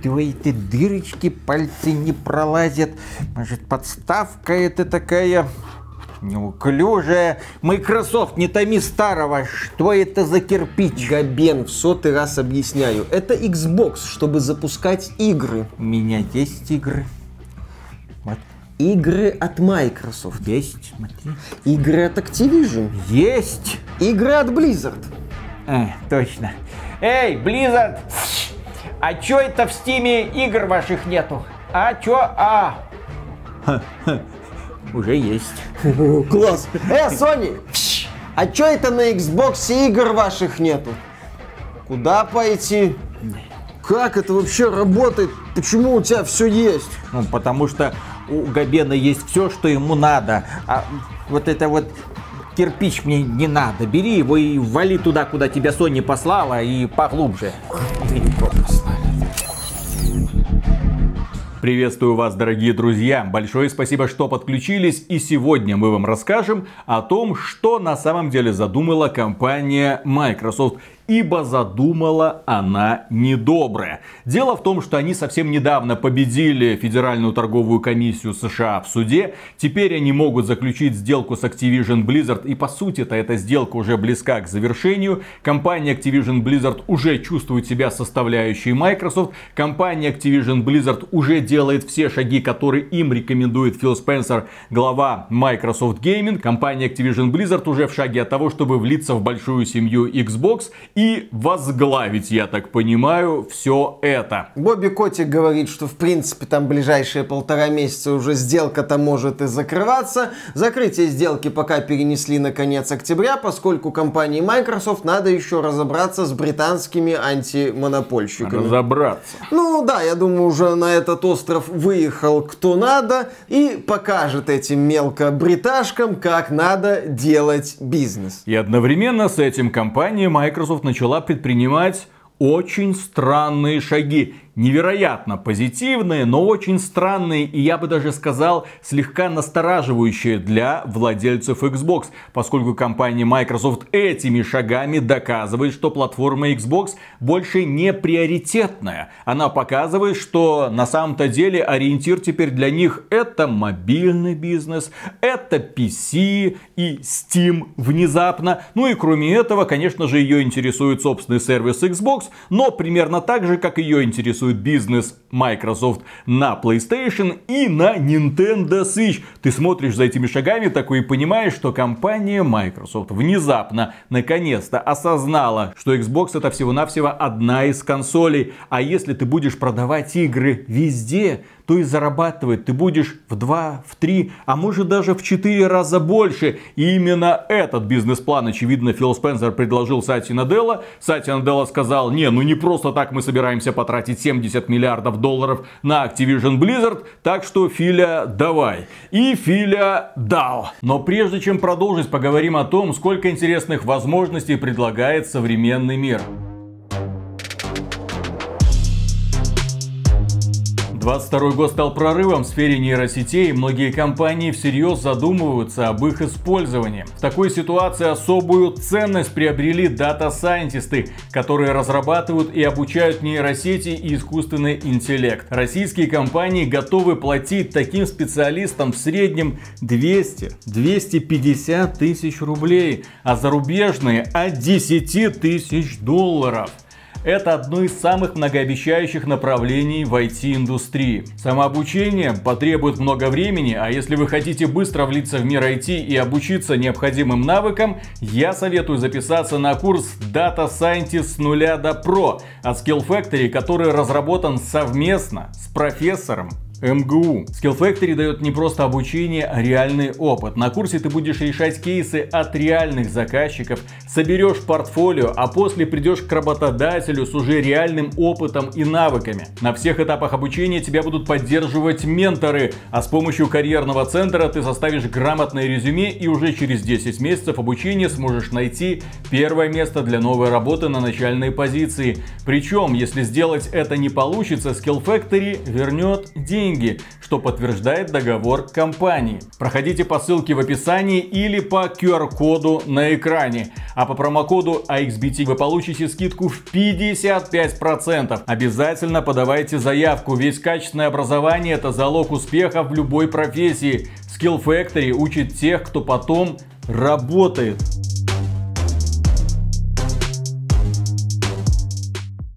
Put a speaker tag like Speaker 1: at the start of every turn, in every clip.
Speaker 1: Что эти дырочки,
Speaker 2: пальцы не пролазят? Может, подставка это такая? Неуклюжая. Microsoft, не томи старого. Что это за кирпич?
Speaker 1: Габен, в сотый раз объясняю. Это Xbox, чтобы запускать игры. У меня есть игры. Вот. Игры от Microsoft. Есть, смотри. Игры от Activision. Есть. Игры от Blizzard.
Speaker 2: Э, точно. Эй, Blizzard! А чё это в стиме игр ваших нету? А чё? А! Уже есть.
Speaker 1: Класс. Э, Sony! А чё это на Xbox игр ваших нету? Куда пойти? Как это вообще работает? Почему у тебя
Speaker 2: все есть? Ну, потому что у Габена есть все, что ему надо. А вот это вот кирпич мне не надо. Бери его и вали туда, куда тебя Соня послала, и поглубже. Приветствую вас, дорогие друзья! Большое спасибо, что подключились, и сегодня мы вам расскажем о том, что на самом деле задумала компания Microsoft ибо задумала она недоброе. Дело в том, что они совсем недавно победили Федеральную торговую комиссию США в суде. Теперь они могут заключить сделку с Activision Blizzard, и по сути-то эта сделка уже близка к завершению. Компания Activision Blizzard уже чувствует себя составляющей Microsoft. Компания Activision Blizzard уже делает все шаги, которые им рекомендует Фил Спенсер, глава Microsoft Gaming. Компания Activision Blizzard уже в шаге от того, чтобы влиться в большую семью Xbox и возглавить, я так понимаю, все это. Бобби Котик говорит, что в
Speaker 1: принципе там ближайшие полтора месяца уже сделка-то может и закрываться. Закрытие сделки пока перенесли на конец октября, поскольку компании Microsoft надо еще разобраться с британскими антимонопольщиками. Разобраться. Ну да, я думаю, уже на этот остров выехал кто надо и покажет этим мелко бриташкам, как надо делать бизнес.
Speaker 2: И одновременно с этим компания Microsoft начала предпринимать очень странные шаги невероятно позитивные, но очень странные и я бы даже сказал слегка настораживающие для владельцев Xbox, поскольку компания Microsoft этими шагами доказывает, что платформа Xbox больше не приоритетная. Она показывает, что на самом-то деле ориентир теперь для них это мобильный бизнес, это PC и Steam внезапно. Ну и кроме этого, конечно же, ее интересует собственный сервис Xbox, но примерно так же, как ее интересует описывают бизнес Microsoft на PlayStation и на Nintendo Switch. Ты смотришь за этими шагами такой и понимаешь, что компания Microsoft внезапно, наконец-то осознала, что Xbox это всего-навсего одна из консолей. А если ты будешь продавать игры везде, то и зарабатывать ты будешь в 2, в 3, а может даже в 4 раза больше. И именно этот бизнес-план, очевидно, Фил Спенсер предложил Сати Наделла. Сати Наделла сказал, не, ну не просто так мы собираемся потратить 70 миллиардов долларов на Activision Blizzard, так что Филя давай. И Филя дал. Но прежде чем продолжить, поговорим о том, сколько интересных возможностей предлагает современный мир. 22 год стал прорывом в сфере нейросетей, и многие компании всерьез задумываются об их использовании. В такой ситуации особую ценность приобрели дата-сайентисты, которые разрабатывают и обучают нейросети и искусственный интеллект. Российские компании готовы платить таким специалистам в среднем 200-250 тысяч рублей, а зарубежные от 10 тысяч долларов это одно из самых многообещающих направлений в IT-индустрии. Самообучение потребует много времени, а если вы хотите быстро влиться в мир IT и обучиться необходимым навыкам, я советую записаться на курс Data Scientist с нуля до Pro от Skill Factory, который разработан совместно с профессором МГУ. Skill Factory дает не просто обучение, а реальный опыт. На курсе ты будешь решать кейсы от реальных заказчиков, соберешь портфолио, а после придешь к работодателю с уже реальным опытом и навыками. На всех этапах обучения тебя будут поддерживать менторы, а с помощью карьерного центра ты составишь грамотное резюме и уже через 10 месяцев обучения сможешь найти первое место для новой работы на начальной позиции. Причем, если сделать это не получится, Skill Factory вернет деньги деньги, что подтверждает договор компании. Проходите по ссылке в описании или по QR-коду на экране. А по промокоду AXBT а вы получите скидку в 55%. Обязательно подавайте заявку, ведь качественное образование это залог успеха в любой профессии. Skill Factory учит тех, кто потом работает.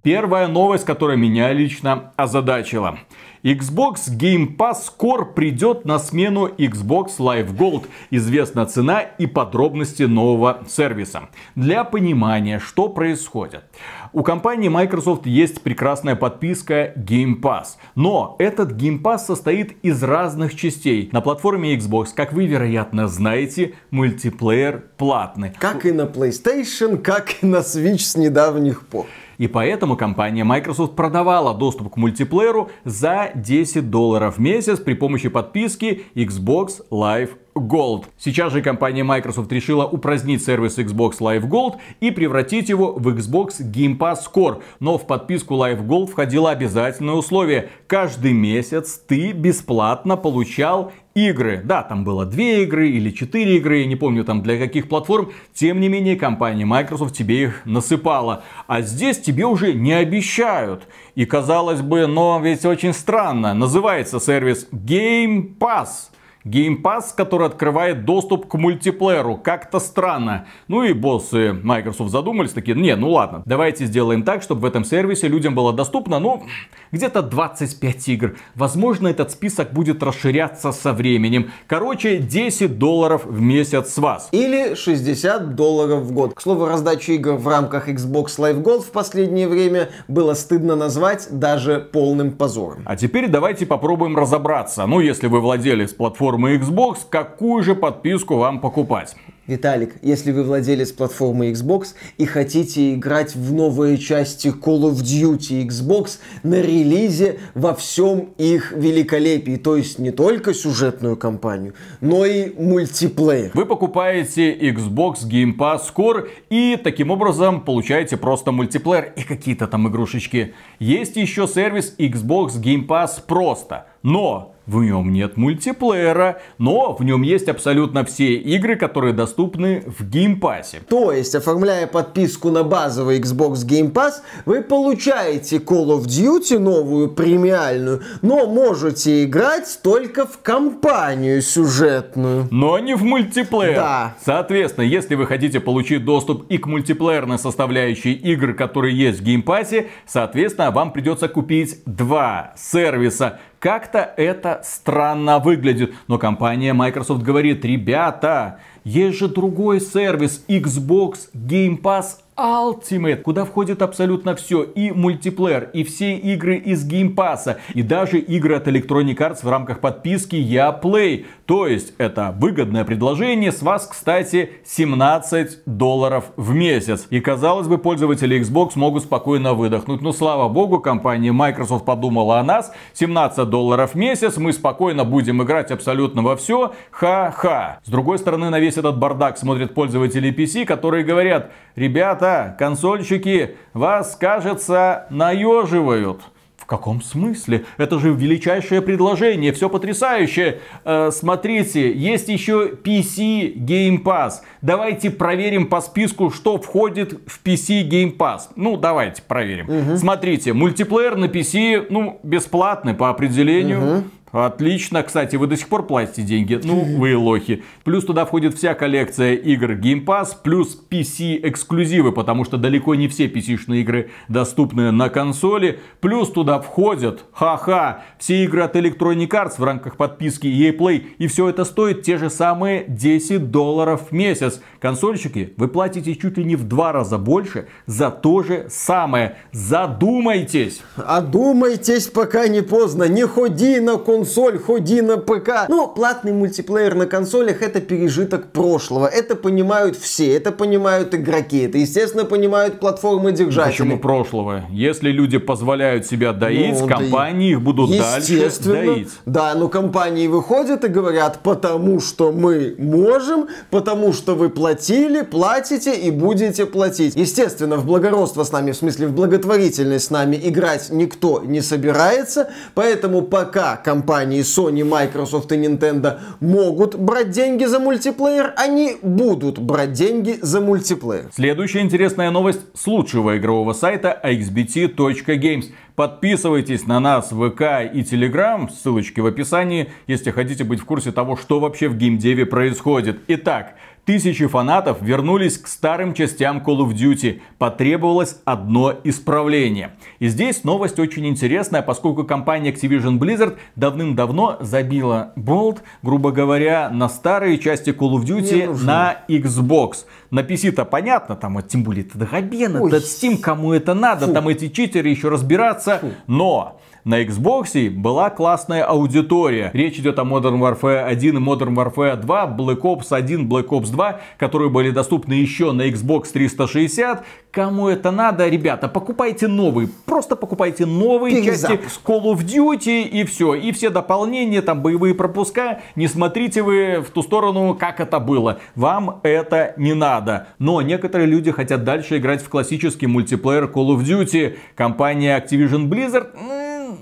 Speaker 2: Первая новость, которая меня лично озадачила. Xbox Game Pass Core придет на смену Xbox Live Gold. Известна цена и подробности нового сервиса. Для понимания, что происходит. У компании Microsoft есть прекрасная подписка Game Pass. Но этот Game Pass состоит из разных частей. На платформе Xbox, как вы, вероятно, знаете, мультиплеер платный. Как и на PlayStation, как и на Switch с недавних пор. И поэтому компания Microsoft продавала доступ к мультиплееру за 10 долларов в месяц при помощи подписки Xbox Live Gold. Сейчас же компания Microsoft решила упразднить сервис Xbox Live Gold и превратить его в Xbox Game Pass Core. Но в подписку Live Gold входило обязательное условие. Каждый месяц ты бесплатно получал игры. Да, там было две игры или четыре игры, я не помню там для каких платформ. Тем не менее, компания Microsoft тебе их насыпала. А здесь тебе уже не обещают. И казалось бы, но ведь очень странно. Называется сервис Game Pass. Game Pass, который открывает доступ к мультиплееру. Как-то странно. Ну и боссы Microsoft задумались такие, не, ну ладно, давайте сделаем так, чтобы в этом сервисе людям было доступно, ну, где-то 25 игр. Возможно, этот список будет расширяться со временем. Короче, 10 долларов в месяц с вас.
Speaker 1: Или 60 долларов в год. К слову, раздача игр в рамках Xbox Live Gold в последнее время было стыдно назвать даже полным позором.
Speaker 2: А теперь давайте попробуем разобраться. Ну, если вы владелец платформы платформы Xbox, какую же подписку вам покупать. Виталик, если вы владелец платформы Xbox и хотите играть в
Speaker 1: новые части Call of Duty Xbox на релизе во всем их великолепии, то есть не только сюжетную кампанию, но и мультиплеер.
Speaker 2: Вы покупаете Xbox Game Pass Core и таким образом получаете просто мультиплеер и какие-то там игрушечки. Есть еще сервис Xbox Game Pass просто, но в нем нет мультиплеера, но в нем есть абсолютно все игры, которые доступны в Game Pass. То есть, оформляя подписку на базовый Xbox
Speaker 1: Game Pass, вы получаете Call of Duty новую премиальную, но можете играть только в компанию сюжетную. Но не в мультиплеер. Да.
Speaker 2: Соответственно, если вы хотите получить доступ и к мультиплеерной составляющей игр, которые есть в Game Pass, соответственно, вам придется купить два сервиса как-то это странно выглядит. Но компания Microsoft говорит, ребята, есть же другой сервис Xbox Game Pass Ultimate, куда входит абсолютно все. И мультиплеер, и все игры из Геймпасса, и даже игры от Electronic Arts в рамках подписки Я Play. То есть это выгодное предложение. С вас, кстати, 17 долларов в месяц. И казалось бы, пользователи Xbox могут спокойно выдохнуть. Но слава богу, компания Microsoft подумала о нас. 17 долларов в месяц, мы спокойно будем играть абсолютно во все. Ха-ха. С другой стороны, на весь этот бардак смотрят пользователи PC, которые говорят, ребята, Ребята, консольщики, вас, кажется, наеживают. В каком смысле? Это же величайшее предложение, все потрясающее. Э, смотрите, есть еще PC Game Pass. Давайте проверим по списку, что входит в PC Game Pass. Ну, давайте проверим. Угу. Смотрите, мультиплеер на PC, ну, бесплатный по определению. Угу. Отлично. Кстати, вы до сих пор платите деньги? Ну, вы лохи. Плюс туда входит вся коллекция игр Game Pass, плюс PC-эксклюзивы, потому что далеко не все PC-шные игры доступны на консоли. Плюс туда входят, ха-ха, все игры от Electronic Arts в рамках подписки EA Play. И все это стоит те же самые 10 долларов в месяц. Консольщики, вы платите чуть ли не в два раза больше за то же самое. Задумайтесь!
Speaker 1: Одумайтесь, пока не поздно. Не ходи на консоль консоль, ходи на ПК. Но ну, а платный мультиплеер на консолях это пережиток прошлого. Это понимают все, это понимают игроки, это, естественно, понимают платформы держатели. Почему
Speaker 2: прошлого? Если люди позволяют себя ну, доить, ну, компании да... их будут дальше доить.
Speaker 1: Да, но компании выходят и говорят, потому что мы можем, потому что вы платили, платите и будете платить. Естественно, в благородство с нами, в смысле в благотворительность с нами играть никто не собирается, поэтому пока компания компании Sony, Microsoft и Nintendo могут брать деньги за мультиплеер, они будут брать деньги за мультиплеер.
Speaker 2: Следующая интересная новость с лучшего игрового сайта xbt.games. Подписывайтесь на нас в ВК и Телеграм, ссылочки в описании, если хотите быть в курсе того, что вообще в геймдеве происходит. Итак, Тысячи фанатов вернулись к старым частям Call of Duty. Потребовалось одно исправление. И здесь новость очень интересная, поскольку компания Activision Blizzard давным-давно забила болт, грубо говоря, на старые части Call of Duty на Xbox. На PC-то понятно, там тем более это Габен, это Steam, кому это надо, Фу. там эти читеры еще разбираться. Фу. Но на Xbox была классная аудитория. Речь идет о Modern Warfare 1 и Modern Warfare 2, Black Ops 1, Black Ops 2, которые были доступны еще на Xbox 360. Кому это надо, ребята, покупайте новые. Просто покупайте новые части Call of Duty и все. И все дополнения, там боевые пропуска. Не смотрите вы в ту сторону, как это было. Вам это не надо. Но некоторые люди хотят дальше играть в классический мультиплеер Call of Duty. Компания Activision Blizzard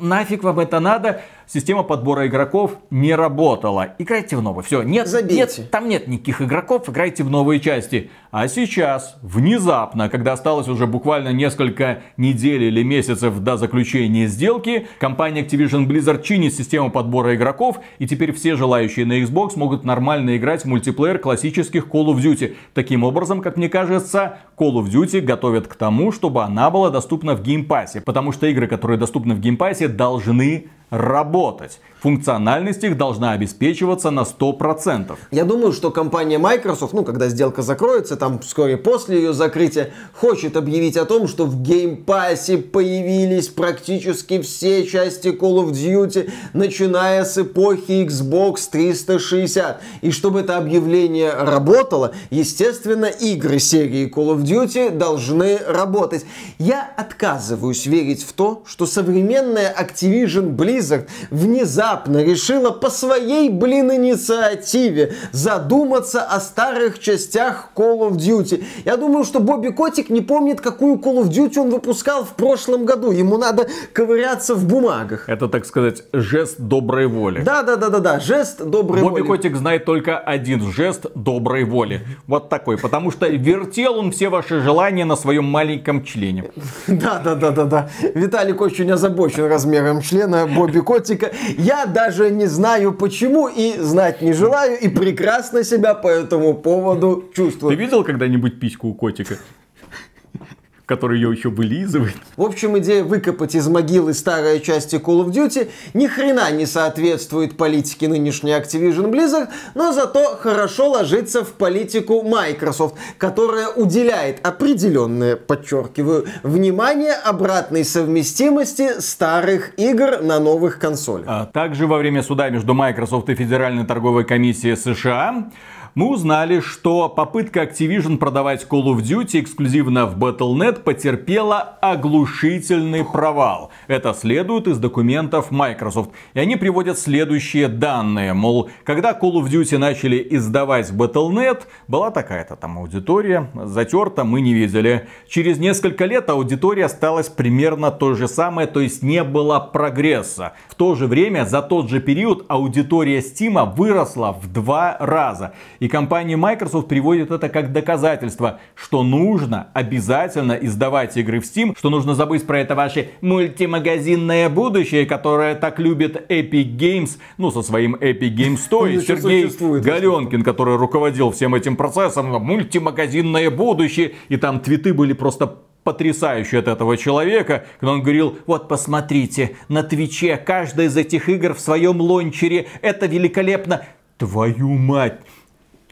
Speaker 2: нафиг вам это надо, система подбора игроков не работала. Играйте в новые. Все, нет, нет, там нет никаких игроков, играйте в новые части. А сейчас, внезапно, когда осталось уже буквально несколько недель или месяцев до заключения сделки, компания Activision Blizzard чинит систему подбора игроков, и теперь все желающие на Xbox могут нормально играть в мультиплеер классических Call of Duty. Таким образом, как мне кажется, Call of Duty готовят к тому, чтобы она была доступна в геймпассе, потому что игры, которые доступны в геймпассе, должны работать. Функциональность их должна обеспечиваться на 100%. Я думаю, что компания
Speaker 1: Microsoft, ну, когда сделка закроется, там вскоре после ее закрытия, хочет объявить о том, что в Game Pass появились практически все части Call of Duty, начиная с эпохи Xbox 360. И чтобы это объявление работало, естественно, игры серии Call of Duty должны работать. Я отказываюсь верить в то, что современная Activision Blizzard Blizzard внезапно решила по своей, блин, инициативе задуматься о старых частях Call of Duty. Я думаю, что Бобби Котик не помнит, какую Call of Duty он выпускал в прошлом году. Ему надо ковыряться в
Speaker 2: бумагах. Это, так сказать, жест доброй воли. Да, да, да, да, да, жест доброй Бобби воли. Бобби Котик знает только один жест доброй воли. Вот такой, потому что вертел он все ваши желания на своем маленьком члене.
Speaker 1: Да, да, да, да, да. Виталик очень озабочен размером члена Бобби Рубикотика. Я даже не знаю почему и знать не желаю, и прекрасно себя по этому
Speaker 2: поводу чувствую. Ты видел когда-нибудь письку у котика? который ее еще вылизывает. В
Speaker 1: общем, идея выкопать из могилы старые части Call of Duty ни хрена не соответствует политике нынешней Activision Blizzard, но зато хорошо ложится в политику Microsoft, которая уделяет определенное, подчеркиваю, внимание обратной совместимости старых игр на новых консолях.
Speaker 2: А также во время суда между Microsoft и Федеральной торговой комиссией США мы узнали, что попытка Activision продавать Call of Duty эксклюзивно в Battle.net потерпела оглушительный провал. Это следует из документов Microsoft. И они приводят следующие данные. Мол, когда Call of Duty начали издавать в Battle.net, была такая-то там аудитория, затерта мы не видели. Через несколько лет аудитория осталась примерно то же самое, то есть не было прогресса. В то же время за тот же период аудитория Steam выросла в два раза. И и компания Microsoft приводит это как доказательство, что нужно обязательно издавать игры в Steam, что нужно забыть про это ваше мультимагазинное будущее, которое так любит Epic Games, ну, со своим Epic Games Store, Сергей Галенкин, который руководил всем этим процессом, мультимагазинное будущее, и там твиты были просто потрясающий от этого человека, когда он говорил, вот посмотрите, на Твиче каждая из этих игр в своем лончере, это великолепно. Твою мать!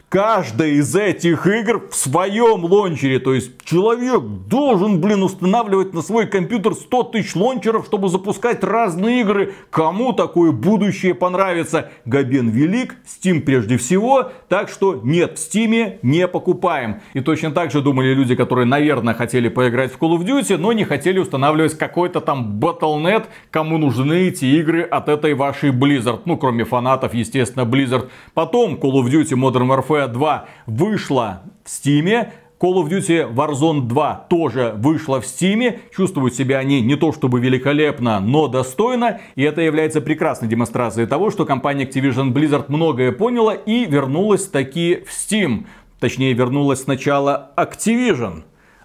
Speaker 2: каждая из этих игр в своем лончере. То есть человек должен, блин, устанавливать на свой компьютер 100 тысяч лончеров, чтобы запускать разные игры. Кому такое будущее понравится? Габен велик, Steam прежде всего. Так что нет, в Steam не покупаем. И точно так же думали люди, которые, наверное, хотели поиграть в Call of Duty, но не хотели устанавливать какой-то там Battle.net, кому нужны эти игры от этой вашей Blizzard. Ну, кроме фанатов, естественно, Blizzard. Потом Call of Duty Modern Warfare PvP 2 вышла в Steam. Call of Duty Warzone 2 тоже вышла в Steam. Чувствуют себя они не то чтобы великолепно, но достойно. И это является прекрасной демонстрацией того, что компания Activision Blizzard многое поняла и вернулась таки в Steam. Точнее, вернулась сначала Activision.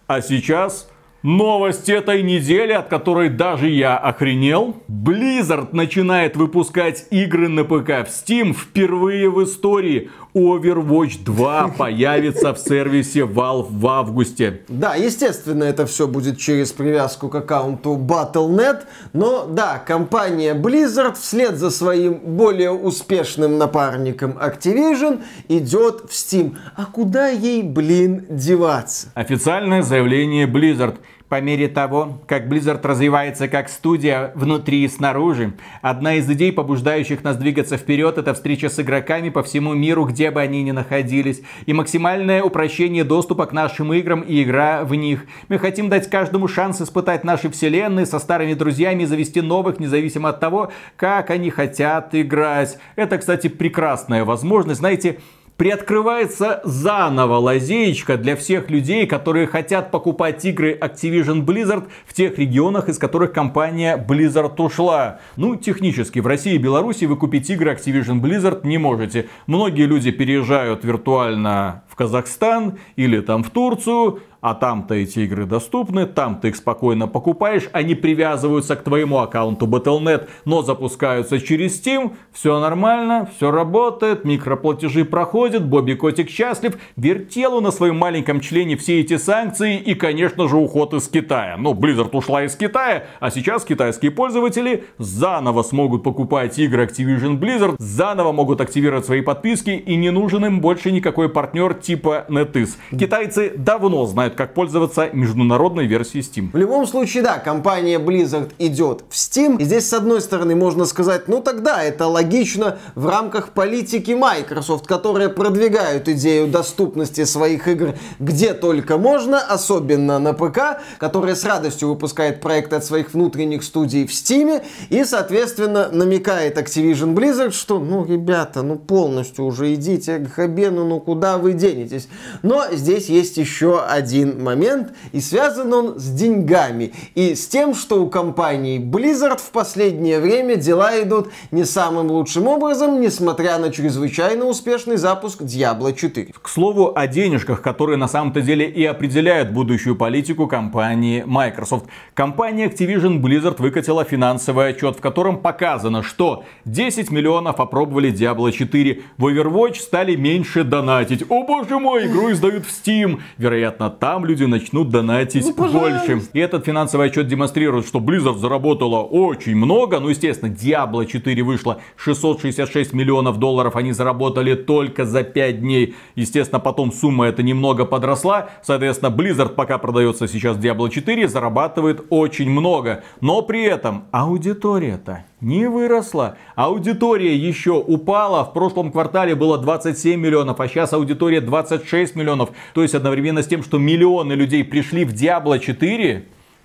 Speaker 2: А сейчас Новость этой недели, от которой даже я охренел. Blizzard начинает выпускать игры на ПК в Steam впервые в истории. Overwatch 2 появится в сервисе Valve в августе.
Speaker 1: Да, естественно, это все будет через привязку к аккаунту Battle.net, но да, компания Blizzard вслед за своим более успешным напарником Activision идет в Steam. А куда ей, блин, деваться?
Speaker 2: Официальное заявление Blizzard – по мере того, как Blizzard развивается как студия внутри и снаружи. Одна из идей, побуждающих нас двигаться вперед, это встреча с игроками по всему миру, где бы они ни находились, и максимальное упрощение доступа к нашим играм и игра в них. Мы хотим дать каждому шанс испытать наши вселенные со старыми друзьями и завести новых, независимо от того, как они хотят играть. Это, кстати, прекрасная возможность. Знаете, приоткрывается заново лазеечка для всех людей, которые хотят покупать игры Activision Blizzard в тех регионах, из которых компания Blizzard ушла. Ну, технически, в России и Беларуси вы купить игры Activision Blizzard не можете. Многие люди переезжают виртуально в Казахстан или там в Турцию, а там-то эти игры доступны, там ты их спокойно покупаешь, они привязываются к твоему аккаунту Battle.net, но запускаются через Steam, все нормально, все работает, микроплатежи проходят, Бобби Котик счастлив, вертелу на своем маленьком члене все эти санкции и, конечно же, уход из Китая. Ну, Blizzard ушла из Китая, а сейчас китайские пользователи заново смогут покупать игры Activision Blizzard, заново могут активировать свои подписки и не нужен им больше никакой партнер типа NetEase. Китайцы давно знают знают, как пользоваться международной версией Steam. В любом
Speaker 1: случае, да, компания Blizzard идет в Steam. И здесь, с одной стороны, можно сказать, ну тогда это логично в рамках политики Microsoft, которые продвигают идею доступности своих игр где только можно, особенно на ПК, которая с радостью выпускает проекты от своих внутренних студий в Steam и, соответственно, намекает Activision Blizzard, что, ну, ребята, ну полностью уже идите к Хабену, ну куда вы денетесь? Но здесь есть еще один один момент, и связан он с деньгами и с тем, что у компании Blizzard в последнее время дела идут не
Speaker 2: самым лучшим образом, несмотря на чрезвычайно успешный запуск Diablo 4. К слову о денежках, которые на самом-то деле и определяют будущую политику компании Microsoft. Компания Activision Blizzard выкатила финансовый отчет, в котором показано, что 10 миллионов опробовали Diablo 4, в Overwatch стали меньше донатить. О боже мой, игру издают в Steam! Вероятно, так там люди начнут донатить ну, больше. И этот финансовый отчет демонстрирует, что Blizzard заработала очень много. Ну, естественно, Diablo 4 вышло 666 миллионов долларов. Они заработали только за 5 дней. Естественно, потом сумма эта немного подросла. Соответственно, Blizzard, пока продается сейчас Diablo 4, зарабатывает очень много. Но при этом аудитория-то не выросла. Аудитория еще упала. В прошлом квартале было 27 миллионов, а сейчас аудитория 26 миллионов. То есть одновременно с тем, что миллионы людей пришли в Diablo 4,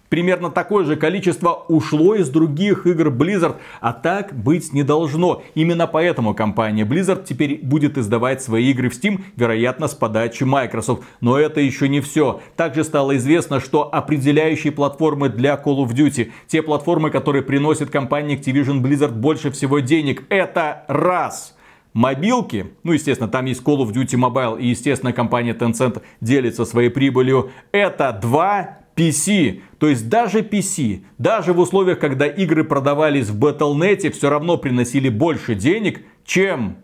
Speaker 2: Примерно такое же количество ушло из других игр Blizzard, а так быть не должно. Именно поэтому компания Blizzard теперь будет издавать свои игры в Steam, вероятно, с подачи Microsoft. Но это еще не все. Также стало известно, что определяющие платформы для Call of Duty, те платформы, которые приносят компании Activision Blizzard больше всего денег, это раз – мобилки, ну, естественно, там есть Call of Duty Mobile, и, естественно, компания Tencent делится своей прибылью, это два PC, то есть даже PC, даже в условиях, когда игры продавались в Battle.net, все равно приносили больше денег, чем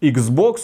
Speaker 2: Xbox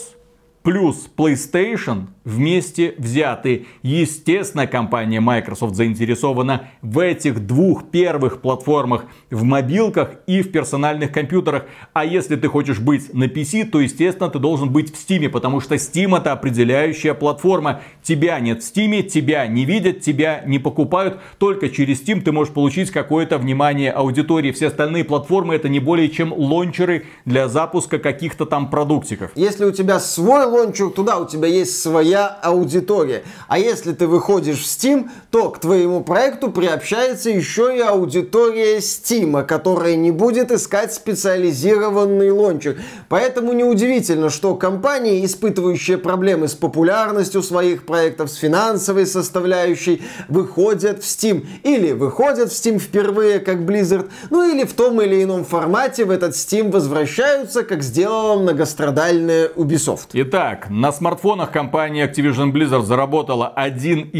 Speaker 2: плюс PlayStation вместе взяты. Естественно, компания Microsoft заинтересована в этих двух первых платформах, в мобилках и в персональных компьютерах. А если ты хочешь быть на PC, то, естественно, ты должен быть в Steam, потому что Steam это определяющая платформа. Тебя нет в Steam, тебя не видят, тебя не покупают. Только через Steam ты можешь получить какое-то внимание аудитории. Все остальные платформы это не более чем лончеры для запуска каких-то там продуктиков.
Speaker 1: Если у тебя свой колончу, туда у тебя есть своя аудитория. А если ты выходишь в Steam, то к твоему проекту приобщается еще и аудитория Steam, которая не будет искать специализированный лончер. Поэтому неудивительно, что компании, испытывающие проблемы с популярностью своих проектов, с финансовой составляющей, выходят в Steam. Или выходят в Steam впервые, как Blizzard, ну или в том или ином формате в этот Steam
Speaker 2: возвращаются, как сделала многострадальная Ubisoft. Итак, Итак, на смартфонах компания Activision Blizzard заработала 1,9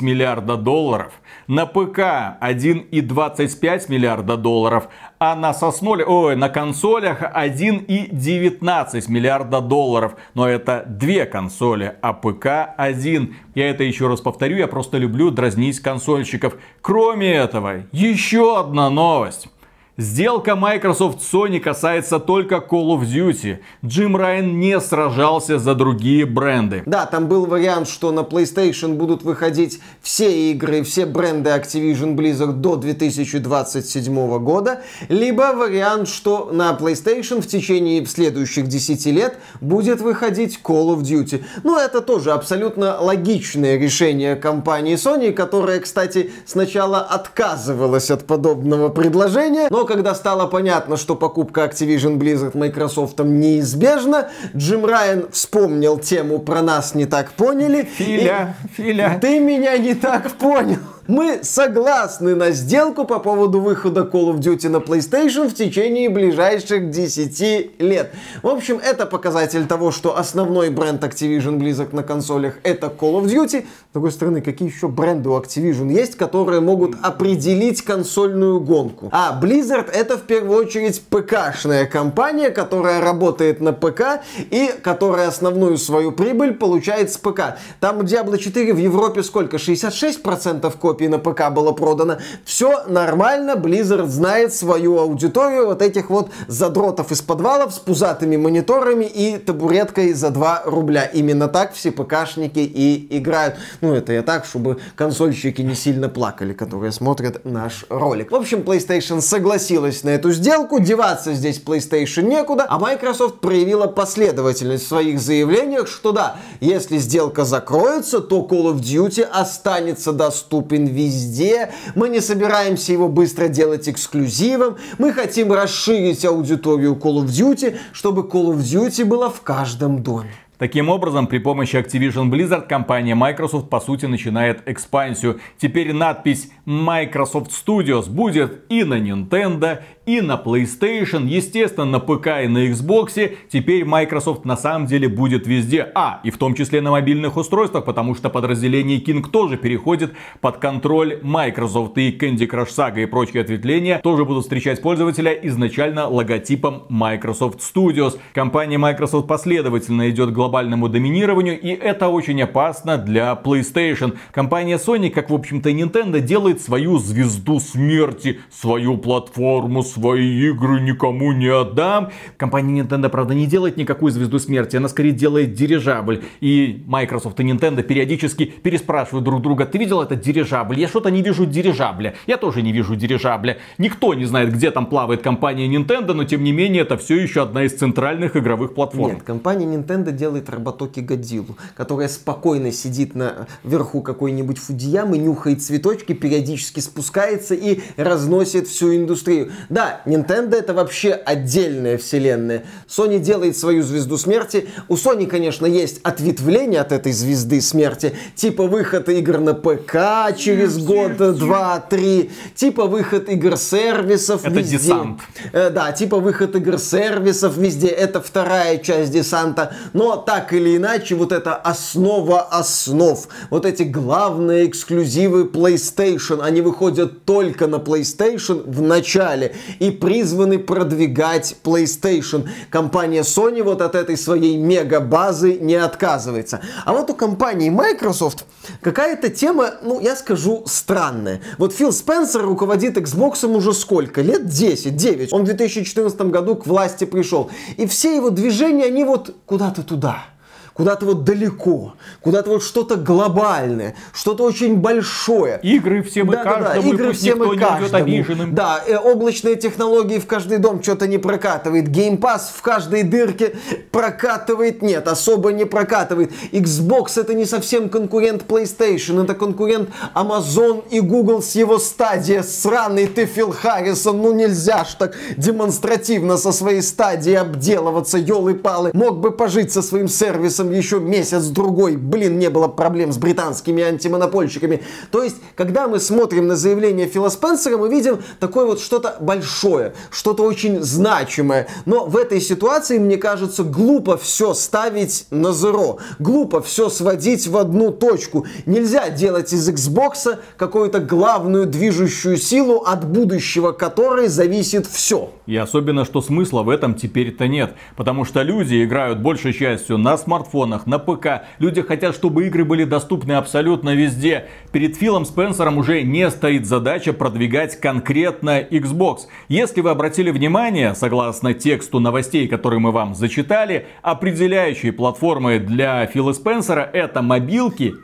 Speaker 2: миллиарда долларов, на ПК 1,25 миллиарда долларов, а на, соснуле, ой, на консолях 1,19 миллиарда долларов. Но это две консоли, а ПК один. Я это еще раз повторю, я просто люблю дразнить консольщиков. Кроме этого, еще одна новость. Сделка Microsoft Sony касается только Call of Duty. Джим Райан не сражался за другие бренды. Да,
Speaker 1: там был вариант, что на PlayStation будут выходить все игры, все бренды Activision Blizzard до 2027 года, либо вариант, что на PlayStation в течение следующих 10 лет будет выходить Call of Duty. Но ну, это тоже абсолютно логичное решение компании Sony, которая, кстати, сначала отказывалась от подобного предложения, но когда стало понятно, что покупка Activision Blizzard Microsoft неизбежна, Джим Райан вспомнил тему про нас не так поняли. Филя, и, Филя. Ты меня не так понял мы согласны на сделку по поводу выхода Call of Duty на PlayStation в течение ближайших 10 лет. В общем, это показатель того, что основной бренд Activision близок на консолях это Call of Duty. С другой стороны, какие еще бренды у Activision есть, которые могут определить консольную гонку? А Blizzard это в первую очередь ПК-шная компания, которая работает на ПК и которая основную свою прибыль получает с ПК. Там Diablo 4 в Европе сколько? 66% кофе копий на ПК было продано. Все нормально, Blizzard знает свою аудиторию вот этих вот задротов из подвалов с пузатыми мониторами и табуреткой за 2 рубля. Именно так все ПКшники и играют. Ну, это я так, чтобы консольщики не сильно плакали, которые смотрят наш ролик. В общем, PlayStation согласилась на эту сделку, деваться здесь PlayStation некуда, а Microsoft проявила последовательность в своих заявлениях, что да, если сделка закроется, то Call of Duty останется доступен доступен везде, мы не собираемся его быстро делать эксклюзивом, мы хотим расширить аудиторию Call of Duty, чтобы Call of Duty было в каждом доме.
Speaker 2: Таким образом, при помощи Activision Blizzard компания Microsoft по сути начинает экспансию. Теперь надпись Microsoft Studios будет и на Nintendo, и на PlayStation, естественно, на ПК и на Xbox. Теперь Microsoft на самом деле будет везде. А, и в том числе на мобильных устройствах, потому что подразделение King тоже переходит под контроль Microsoft. И Candy Crush Saga и прочие ответвления тоже будут встречать пользователя изначально логотипом Microsoft Studios. Компания Microsoft последовательно идет к глобальному доминированию, и это очень опасно для PlayStation. Компания Sony, как в общем-то Nintendo, делает делает свою звезду смерти, свою платформу, свои игры никому не отдам. Компания Nintendo, правда, не делает никакую звезду смерти, она скорее делает дирижабль. И Microsoft и Nintendo периодически переспрашивают друг друга, ты видел этот дирижабль? Я что-то не вижу дирижабля. Я тоже не вижу дирижабля. Никто не знает, где там плавает компания Nintendo, но тем не менее это все еще одна из центральных игровых платформ. Нет, компания Nintendo делает роботоки Годзиллу, которая
Speaker 1: спокойно сидит на верху какой-нибудь и нюхает цветочки, периодически практически спускается и разносит всю индустрию. Да, Nintendo это вообще отдельная вселенная. Sony делает свою звезду смерти. У Sony, конечно, есть ответвление от этой звезды смерти, типа выход игр на ПК через год, два, три, типа выход игр сервисов это везде. Десант. Э, да, типа выход игр сервисов везде. Это вторая часть десанта. Но так или иначе, вот это основа основ. Вот эти главные эксклюзивы PlayStation PlayStation, они выходят только на PlayStation в начале и призваны продвигать PlayStation. Компания Sony вот от этой своей мега-базы не отказывается. А вот у компании Microsoft какая-то тема, ну, я скажу, странная. Вот Фил Спенсер руководит Xbox уже сколько? Лет 10, 9. Он в 2014 году к власти пришел. И все его движения, они вот куда-то туда куда-то вот далеко, куда-то вот что-то глобальное, что-то очень большое. Игры всем и да, каждому, да, да, игры и пусть всем никто и каждому. не обиженным. Да, э, облачные технологии в каждый дом что-то не прокатывает, Game Pass в каждой дырке прокатывает, нет, особо не прокатывает. Xbox это не совсем конкурент PlayStation, это конкурент Amazon и Google с его стадии. Сраный ты, Фил Харрисон, ну нельзя ж так демонстративно со своей стадии обделываться, елы-палы. Мог бы пожить со своим сервисом Мерседесом еще месяц-другой, блин, не было проблем с британскими антимонопольщиками. То есть, когда мы смотрим на заявление Фила Спенсера, мы видим такое вот что-то большое, что-то очень значимое. Но в этой ситуации, мне кажется, глупо все ставить на зеро. Глупо все сводить в одну точку. Нельзя делать из Xbox какую-то главную движущую силу, от будущего которой зависит все.
Speaker 2: И особенно, что смысла в этом теперь-то нет. Потому что люди играют большей частью на смартфонах, смартфонах, на ПК. Люди хотят, чтобы игры были доступны абсолютно везде. Перед Филом Спенсером уже не стоит задача продвигать конкретно Xbox. Если вы обратили внимание, согласно тексту новостей, которые мы вам зачитали, определяющие платформы для Фила Спенсера это мобилки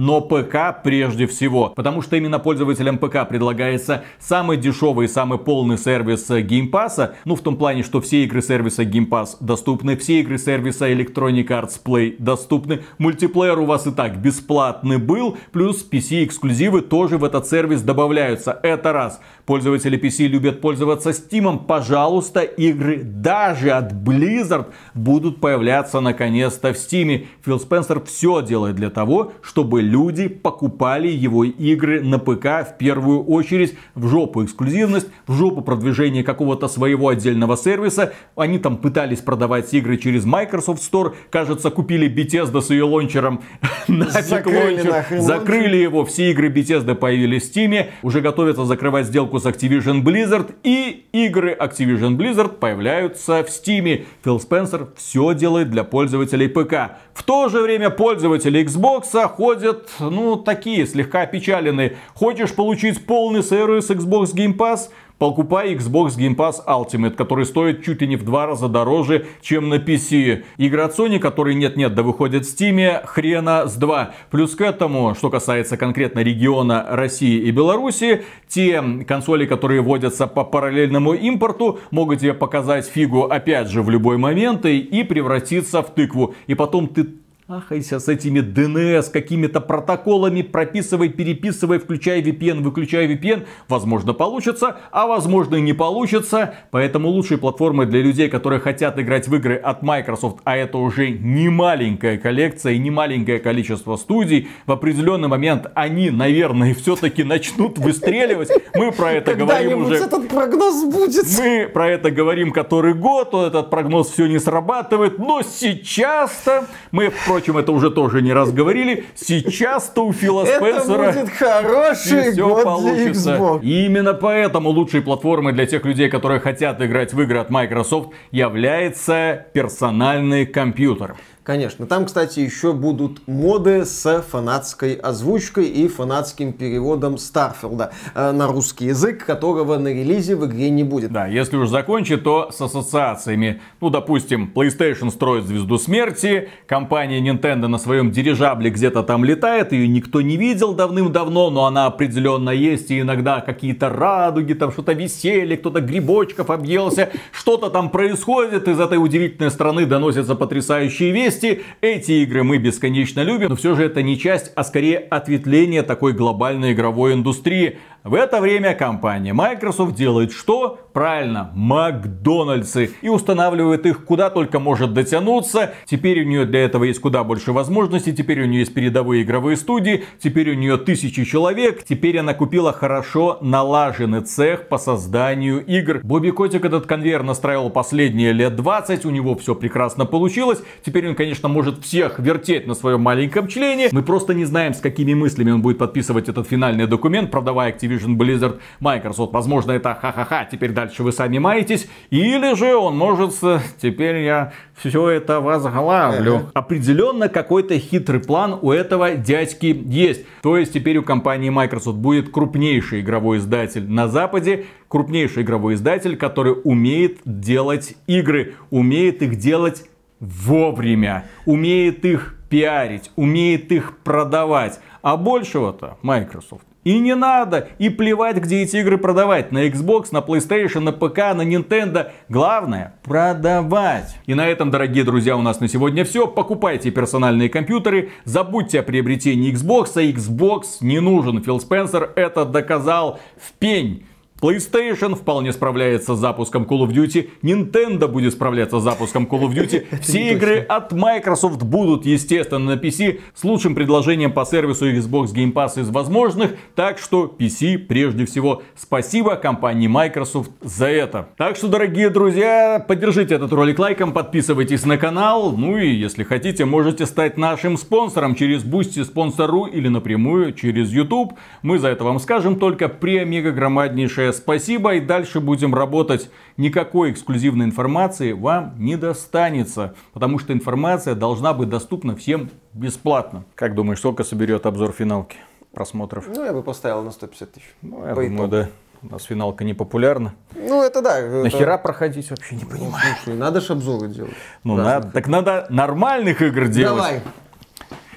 Speaker 2: но ПК прежде всего. Потому что именно пользователям ПК предлагается самый дешевый и самый полный сервис Game Pass. Ну, в том плане, что все игры сервиса Game Pass доступны, все игры сервиса Electronic Arts Play доступны. Мультиплеер у вас и так бесплатный был, плюс PC-эксклюзивы тоже в этот сервис добавляются. Это раз. Пользователи PC любят пользоваться Steam, пожалуйста, игры даже от Blizzard будут появляться наконец-то в Steam. Фил Спенсер все делает для того, чтобы люди покупали его игры на ПК в первую очередь. В жопу эксклюзивность, в жопу продвижение какого-то своего отдельного сервиса. Они там пытались продавать игры через Microsoft Store. Кажется, купили Bethesda с ее лончером. Нафиг лончер. Закрыли его. Все игры Bethesda появились в Steam. Уже готовятся закрывать сделку с Activision Blizzard. И игры Activision Blizzard появляются в Steam. Фил Спенсер все делает для пользователей ПК. В то же время пользователи Xbox ходят выходят, ну, такие, слегка опечаленные. Хочешь получить полный сервис Xbox Game Pass? Покупай Xbox Game Pass Ultimate, который стоит чуть ли не в два раза дороже, чем на PC. Игра от Sony, который нет-нет, да выходит в Steam, хрена с два. Плюс к этому, что касается конкретно региона России и Беларуси, те консоли, которые вводятся по параллельному импорту, могут тебе показать фигу опять же в любой момент и, и превратиться в тыкву. И потом ты ахайся с этими DNS, какими-то протоколами, прописывай, переписывай, включай VPN, выключай VPN. Возможно получится, а возможно и не получится. Поэтому лучшей платформой для людей, которые хотят играть в игры от Microsoft, а это уже не маленькая коллекция и не маленькое количество студий, в определенный момент они, наверное, все-таки начнут выстреливать. Мы про это говорим уже... этот прогноз будет. Мы про это говорим который год, этот прогноз все не срабатывает. Но сейчас-то мы, впрочем, прочим, это уже тоже не раз говорили, сейчас-то у Фила Спенсера это будет хороший год получится. Для Xbox. И именно поэтому лучшей платформой для тех людей, которые хотят играть в игры от Microsoft, является персональный компьютер. Конечно.
Speaker 1: Там, кстати, еще будут моды с фанатской озвучкой и фанатским переводом Старфилда э, на русский
Speaker 2: язык, которого на релизе в игре не будет. Да, если уж закончить, то с ассоциациями. Ну, допустим, PlayStation строит Звезду Смерти, компания Nintendo на своем дирижабле где-то там летает, ее никто не видел давным-давно, но она определенно есть, и иногда какие-то радуги, там что-то веселье, кто-то грибочков объелся, что-то там происходит, из этой удивительной страны доносятся потрясающие вещи, вместе. Эти игры мы бесконечно любим, но все же это не часть, а скорее ответвление такой глобальной игровой индустрии. В это время компания Microsoft делает что? Правильно, Макдональдсы. И устанавливает их куда только может дотянуться. Теперь у нее для этого есть куда больше возможностей. Теперь у нее есть передовые игровые студии. Теперь у нее тысячи человек. Теперь она купила хорошо налаженный цех по созданию игр. Бобби Котик этот конвейер настраивал последние лет 20. У него все прекрасно получилось. Теперь он, конечно, может всех вертеть на своем маленьком члене. Мы просто не знаем, с какими мыслями он будет подписывать этот финальный документ, продавая Activision Blizzard Microsoft. Возможно, это ха-ха-ха, теперь дальше вы сами маетесь. Или же он может, теперь я все это возглавлю. Ага. Определенно какой-то хитрый план у этого дядьки есть. То есть теперь у компании Microsoft будет крупнейший игровой издатель на Западе, крупнейший игровой издатель, который умеет делать игры, умеет их делать вовремя, умеет их пиарить, умеет их продавать. А большего-то Microsoft и не надо, и плевать, где эти игры продавать. На Xbox, на PlayStation, на ПК, на Nintendo. Главное, продавать. И на этом, дорогие друзья, у нас на сегодня все. Покупайте персональные компьютеры, забудьте о приобретении Xbox. А Xbox не нужен. Фил Спенсер это доказал в пень. PlayStation вполне справляется с запуском Call of Duty, Nintendo будет справляться с запуском Call of Duty, все игры от Microsoft будут, естественно, на PC с лучшим предложением по сервису Xbox Game Pass из возможных, так что PC прежде всего. Спасибо компании Microsoft за это. Так что, дорогие друзья, поддержите этот ролик лайком, подписывайтесь на канал, ну и если хотите, можете стать нашим спонсором через Boosty, спонсору или напрямую через YouTube. Мы за это вам скажем только при омега громаднейшее Большое спасибо и дальше будем работать. Никакой эксклюзивной информации вам не достанется, потому что информация должна быть доступна всем бесплатно. Как думаешь, сколько соберет обзор финалки просмотров? Ну, я бы поставил на 150 тысяч. Ну, я По думаю, да. У нас финалка не популярна.
Speaker 1: Ну, это да. Это... Нахера проходить вообще не понимаю. Ну, слушай,
Speaker 2: надо же обзоры делать. Ну, да, надо. Так надо нормальных игр делать. Давай.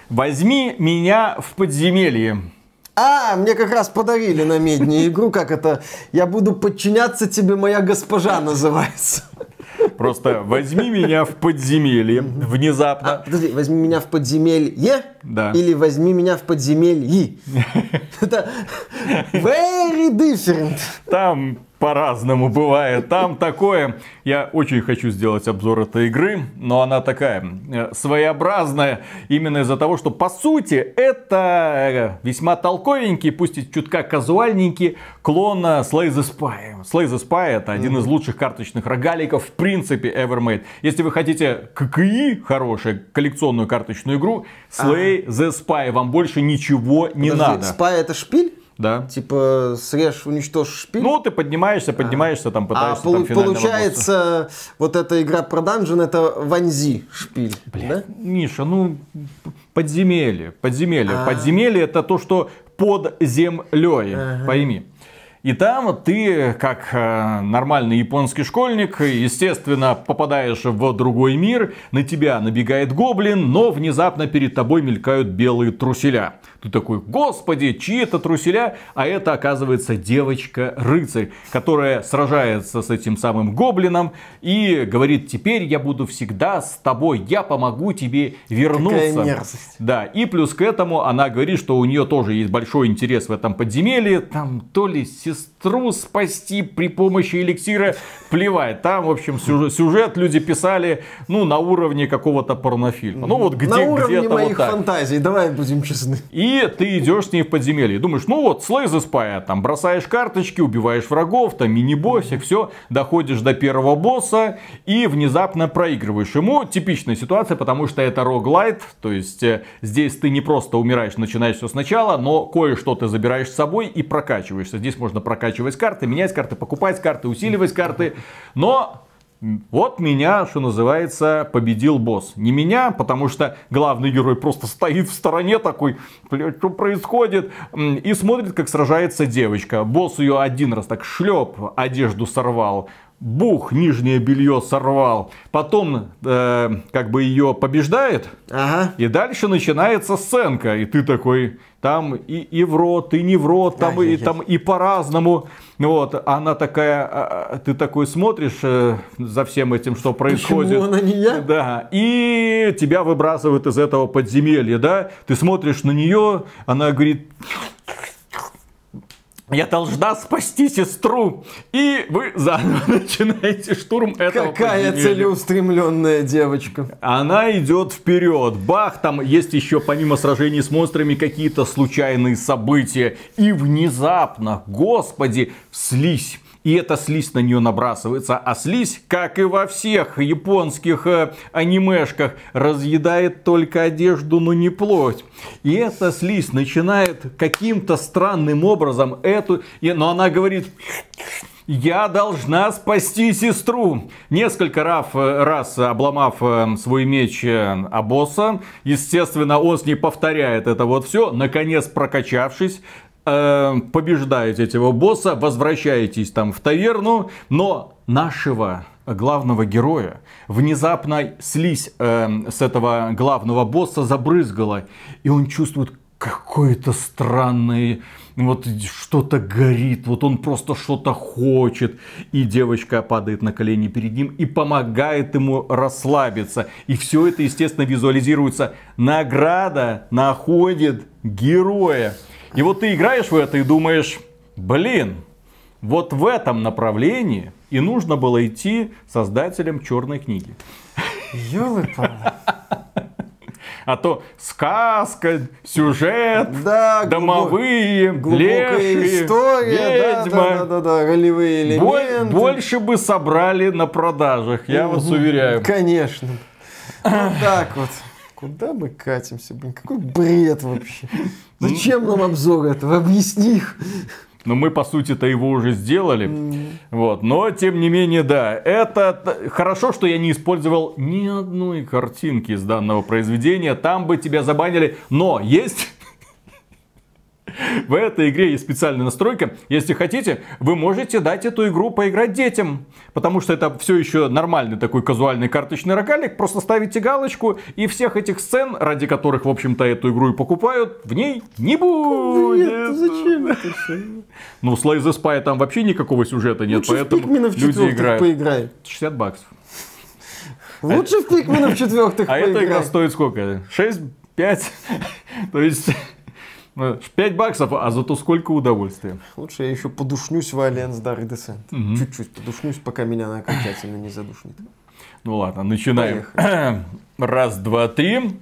Speaker 2: Возьми меня в подземелье. А, мне как
Speaker 1: раз подарили на медне игру, как это «Я буду подчиняться тебе, моя госпожа» называется. Просто возьми меня в подземелье внезапно. А, подожди, возьми меня в подземелье? Да. Или возьми меня в подземелье? Это very different.
Speaker 2: Там по-разному бывает. Там такое. Я очень хочу сделать обзор этой игры, но она такая э, своеобразная именно из-за того, что по сути это э, весьма толковенький, пусть и чутка казуальненький клон э, Slay the Spy. Slay the Spy это один mm-hmm. из лучших карточных рогаликов в принципе Evermade. Если вы хотите ККИ, хорошую коллекционную карточную игру, Slay ага. the Spy, вам больше ничего не Подожди, надо. Spy это шпиль? Да. Типа срежь, уничтожь шпиль. Ну, ты поднимаешься, а. поднимаешься, а, там пытаешься а, там Получается,
Speaker 1: вопрос. вот эта игра про данжен, это ванзи
Speaker 2: шпиль. Блядь, да? Миша, ну, подземелье, подземелье. а а Подземелье это то, что под землей, ага. пойми. И там ты, как э, нормальный японский школьник, естественно, попадаешь в другой мир, на тебя набегает гоблин, но внезапно перед тобой мелькают белые труселя. Ты такой, господи, чьи это труселя? А это оказывается девочка-рыцарь, которая сражается с этим самым гоблином и говорит, теперь я буду всегда с тобой, я помогу тебе вернуться. Какая мерзость. Да, и плюс к этому она говорит, что у нее тоже есть большой интерес в этом подземелье, там то ли сестра сестру спасти при помощи эликсира, плевать. Там, в общем, сюжет, сюжет люди писали, ну, на уровне какого-то порнофильма. Ну, вот где, на уровне где моих вот так. фантазий, давай будем честны. И ты идешь с ней в подземелье. Думаешь, ну вот, Slay the там, бросаешь карточки, убиваешь врагов, там, мини-боссик, все, доходишь до первого босса и внезапно проигрываешь ему. Типичная ситуация, потому что это роглайт, то есть э, здесь ты не просто умираешь, начинаешь все сначала, но кое-что ты забираешь с собой и прокачиваешься. Здесь можно прокачивать карты, менять карты, покупать карты, усиливать карты. Но вот меня, что называется, победил босс. Не меня, потому что главный герой просто стоит в стороне такой, блядь, что происходит? И смотрит, как сражается девочка. Босс ее один раз так шлеп, одежду сорвал бух, нижнее белье сорвал. Потом э, как бы ее побеждает. Ага. И дальше начинается сценка. И ты такой, там и, и в рот, и не в рот, там, а, и, там и по-разному. Вот, она такая, «А, а, а, ты такой смотришь э, за всем этим, что происходит. Почему она не я? Да, и тебя выбрасывают из этого подземелья, да. Ты смотришь на нее, она говорит я должна спасти сестру. И вы заново начинаете штурм этого Какая целеустремленная девочка. Она идет вперед. Бах, там есть еще помимо сражений с монстрами какие-то случайные события. И внезапно, господи, слизь и эта слизь на нее набрасывается. А слизь, как и во всех японских э, анимешках, разъедает только одежду, но не плоть. И эта слизь начинает каким-то странным образом эту, но она говорит, я должна спасти сестру. Несколько раз, э, раз обломав э, свой меч Абоса, э, естественно, Оз не повторяет это вот все. Наконец, прокачавшись, побеждаете этого босса, возвращаетесь там в таверну, но нашего главного героя внезапно слизь э, с этого главного босса забрызгала, и он чувствует какое-то странное, вот что-то горит, вот он просто что-то хочет. И девочка падает на колени перед ним и помогает ему расслабиться. И все это, естественно, визуализируется. Награда находит героя. И вот ты играешь в это и думаешь, блин, вот в этом направлении и нужно было идти создателем черной книги. Ёлы-палы. А то сказка, сюжет, да, домовые, глубокая леши, история, ведьма. Да, да, да,
Speaker 1: да, ролевые элементы.
Speaker 2: Больше бы собрали на продажах, я вас уверяю.
Speaker 1: Конечно. Вот
Speaker 2: так вот. Куда мы катимся, блин?
Speaker 1: Какой бред вообще? Ну, Зачем нам обзор этого? Объясни их.
Speaker 2: Но мы, по сути-то, его уже сделали. Mm. Вот. Но, тем не менее, да. Это хорошо, что я не использовал ни одной картинки из данного произведения. Там бы тебя забанили. Но есть в этой игре есть специальная настройка. Если хотите, вы можете дать эту игру поиграть детям. Потому что это все еще нормальный такой казуальный карточный рогалик. Просто ставите галочку и всех этих сцен, ради которых, в общем-то, эту игру и покупают, в ней не будет. Нет, зачем это все? Ну, Slay the Spy там вообще никакого сюжета нет, Лучше поэтому люди играют. Поиграй. 60 баксов.
Speaker 1: Лучше в Пикменов четвертых А эта игра стоит
Speaker 2: сколько? 6 5. То есть 5 э, баксов, а зато сколько удовольствия. Лучше я еще
Speaker 1: подушнюсь в Alliance Dark Descent. Угу. Чуть-чуть подушнюсь, пока меня она окончательно не задушнит.
Speaker 2: Ну ладно, начинаем. Раз, два, три.